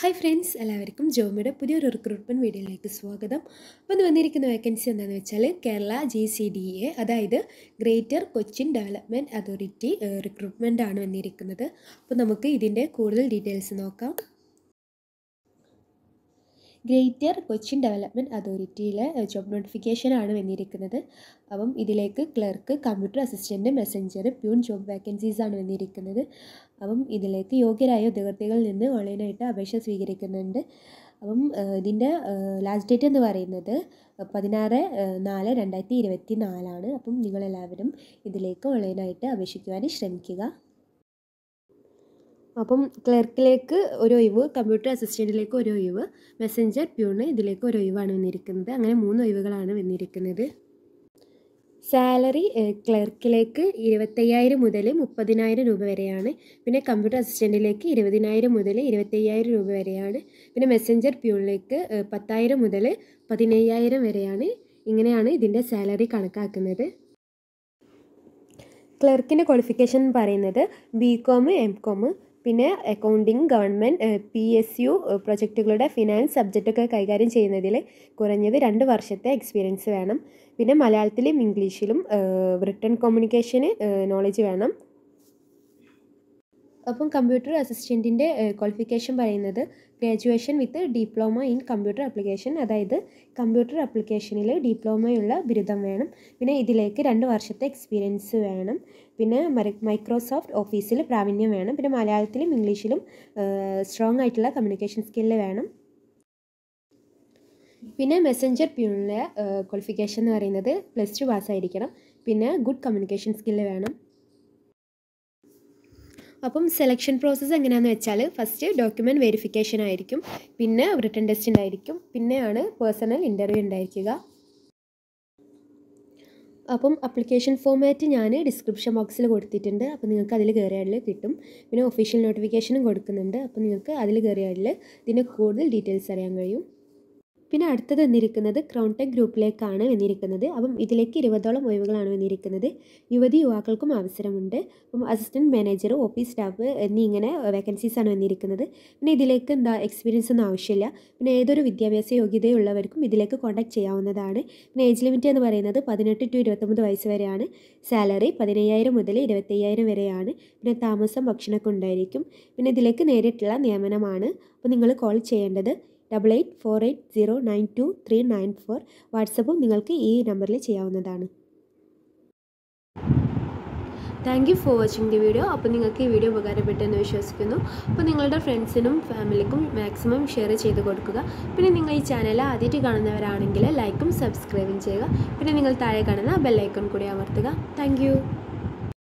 hi friends എല്ലാവർക്കും ജോമിയുടെ പുതിയൊരു recruitment വീഡിയോയിലേക്ക് സ്വാഗതം അപ്പോൾ ഇന്ന് വന്നിരിക്കുന്ന വേക്കൻസി എന്താണെന്ന് വെച്ചാൽ Kerala G C D A അതായത് ഗ്രേറ്റർ കൊച്ചിൻ ഡെവലപ്മെൻറ്റ് അതോറിറ്റി ആണ് വന്നിരിക്കുന്നത് അപ്പോൾ നമുക്ക് ഇതിൻ്റെ കൂടുതൽ ഡീറ്റെയിൽസ് നോക്കാം ഗ്രേറ്റർ കൊച്ചിൻ ഡെവലപ്മെൻറ്റ് അതോറിറ്റിയിലെ ജോബ് ആണ് വന്നിരിക്കുന്നത് അപ്പം ഇതിലേക്ക് clerk computer assistant messenger peon job ആണ് വന്നിരിക്കുന്നത് അപ്പം ഇതിലേക്ക് യോഗ്യരായ ഉദ്യോഗാർത്ഥികളിൽ നിന്ന് ഓൺലൈനായിട്ട് അപേക്ഷ സ്വീകരിക്കുന്നുണ്ട് അപ്പം ഇതിൻ്റെ ലാസ്റ്റ് ഡേറ്റ് എന്ന് പറയുന്നത് പതിനാറ് നാല് രണ്ടായിരത്തി ഇരുപത്തി നാലാണ് അപ്പം നിങ്ങളെല്ലാവരും ഇതിലേക്ക് ഓൺലൈനായിട്ട് അപേക്ഷിക്കുവാൻ ശ്രമിക്കുക അപ്പം ക്ലർക്കിലേക്ക് ഒരു ഒഴിവ് കമ്പ്യൂട്ടർ അസിസ്റ്റൻറ്റിലേക്ക് ഒരു ഒഴിവ് മെസ്സഞ്ചർ പ്യൂണ് ഇതിലേക്ക് ഒരു ഒഴിവാണ് വന്നിരിക്കുന്നത് അങ്ങനെ മൂന്ന് ഒഴിവുകളാണ് വന്നിരിക്കുന്നത് സാലറി ക്ലർക്കിലേക്ക് ഇരുപത്തയ്യായിരം മുതൽ മുപ്പതിനായിരം രൂപ വരെയാണ് പിന്നെ കമ്പ്യൂട്ടർ അസിസ്റ്റൻറ്റിലേക്ക് ഇരുപതിനായിരം മുതൽ ഇരുപത്തയ്യായിരം രൂപ വരെയാണ് പിന്നെ മെസ്സഞ്ചർ പ്യൂണിലേക്ക് പത്തായിരം മുതൽ പതിനയ്യായിരം വരെയാണ് ഇങ്ങനെയാണ് ഇതിൻ്റെ സാലറി കണക്കാക്കുന്നത് ക്ലർക്കിൻ്റെ ക്വാളിഫിക്കേഷൻ പറയുന്നത് ബി കോം എം കോം പിന്നെ accounting government P S U പ്രൊജക്റ്റുകളുടെ ഫിനാൻസ് സബ്ജക്റ്റൊക്കെ കൈകാര്യം ചെയ്യുന്നതിൽ കുറഞ്ഞത് രണ്ട് വർഷത്തെ എക്സ്പീരിയൻസ് വേണം പിന്നെ മലയാളത്തിലും ഇംഗ്ലീഷിലും റിട്ടേൺ കമ്മ്യൂണിക്കേഷന് നോളജ് വേണം അപ്പം കമ്പ്യൂട്ടർ അസിസ്റ്റൻറ്റിൻ്റെ ക്വാളിഫിക്കേഷൻ പറയുന്നത് graduation with diploma in computer application അതായത് കമ്പ്യൂട്ടർ ആപ്ലിക്കേഷനിൽ ഡിപ്ലോമയുള്ള ബിരുദം വേണം പിന്നെ ഇതിലേക്ക് രണ്ട് വർഷത്തെ എക്സ്പീരിയൻസ് വേണം പിന്നെ മൈക്രോസോഫ്റ്റ് ഓഫീസിൽ പ്രാവീണ്യം വേണം പിന്നെ മലയാളത്തിലും ഇംഗ്ലീഷിലും സ്ട്രോങ് ആയിട്ടുള്ള കമ്മ്യൂണിക്കേഷൻ സ്കില്ല് വേണം പിന്നെ മെസ്സഞ്ചർ പ്യൂണിലെ ക്വാളിഫിക്കേഷൻ എന്ന് പറയുന്നത് പ്ലസ് ടു പാസ്സായിരിക്കണം പിന്നെ ഗുഡ് കമ്മ്യൂണിക്കേഷൻ സ്കില്ല് വേണം അപ്പം സെലക്ഷൻ പ്രോസസ്സ് എങ്ങനെയാണെന്ന് വെച്ചാൽ ഫസ്റ്റ് ഡോക്യുമെൻറ്റ് വെരിഫിക്കേഷൻ ആയിരിക്കും പിന്നെ റിട്ടേൺ ടെസ്റ്റ് ഉണ്ടായിരിക്കും പിന്നെയാണ് പേഴ്സണൽ ഇൻ്റർവ്യൂ ഉണ്ടായിരിക്കുക അപ്പം അപ്ലിക്കേഷൻ ഫോമാറ്റ് ഞാൻ ഡിസ്ക്രിപ്ഷൻ ബോക്സിൽ കൊടുത്തിട്ടുണ്ട് അപ്പോൾ നിങ്ങൾക്ക് അതിൽ കയറിയാൽ കിട്ടും പിന്നെ ഒഫീഷ്യൽ നോട്ടിഫിക്കേഷനും കൊടുക്കുന്നുണ്ട് അപ്പോൾ നിങ്ങൾക്ക് അതിൽ കയറിയാൽ ഇതിൻ്റെ കൂടുതൽ ഡീറ്റെയിൽസ് അറിയാൻ കഴിയും പിന്നെ അടുത്തത് വന്നിരിക്കുന്നത് ക്രൗൺടെക് ഗ്രൂപ്പിലേക്കാണ് വന്നിരിക്കുന്നത് അപ്പം ഇതിലേക്ക് ഇരുപതോളം ഒഴിവുകളാണ് വന്നിരിക്കുന്നത് യുവതി യുവാക്കൾക്കും അവസരമുണ്ട് അപ്പം അസിസ്റ്റൻറ്റ് മാനേജർ ഓഫീസ് സ്റ്റാഫ് എന്നീ ഇങ്ങനെ വേക്കൻസീസാണ് വന്നിരിക്കുന്നത് പിന്നെ ഇതിലേക്ക് എന്താ എക്സ്പീരിയൻസ് ഒന്നും ആവശ്യമില്ല പിന്നെ ഏതൊരു വിദ്യാഭ്യാസ യോഗ്യതയുള്ളവർക്കും ഇതിലേക്ക് കോൺടാക്ട് ചെയ്യാവുന്നതാണ് പിന്നെ ഏജ് ലിമിറ്റ് എന്ന് പറയുന്നത് പതിനെട്ട് ടു ഇരുപത്തൊമ്പത് വയസ്സ് വരെയാണ് സാലറി പതിനയ്യായിരം മുതൽ ഇരുപത്തയ്യായിരം വരെയാണ് പിന്നെ താമസം ഭക്ഷണമൊക്കെ ഉണ്ടായിരിക്കും പിന്നെ ഇതിലേക്ക് നേരിട്ടുള്ള നിയമനമാണ് അപ്പോൾ നിങ്ങൾ കോൾ ചെയ്യേണ്ടത് double eight four eight zero nine two three nine four വാട്സപ്പും നിങ്ങൾക്ക് ഈ നമ്പറിൽ ചെയ്യാവുന്നതാണ് thank you for watching the video അപ്പോൾ നിങ്ങൾക്ക് ഈ വീഡിയോ ഉപകാരപ്പെട്ടെന്ന് വിശ്വസിക്കുന്നു അപ്പോൾ നിങ്ങളുടെ ഫ്രണ്ട്സിനും ഫാമിലിക്കും മാക്സിമം ഷെയർ ചെയ്ത് കൊടുക്കുക പിന്നെ നിങ്ങൾ ഈ ചാനൽ ആദ്യമായിട്ട് കാണുന്നവരാണെങ്കിൽ ലൈക്കും സബ്സ്ക്രൈബും ചെയ്യുക പിന്നെ നിങ്ങൾ താഴെ കാണുന്ന ബെല്ലൈക്കൺ കൂടി അമർത്തുക താങ്ക്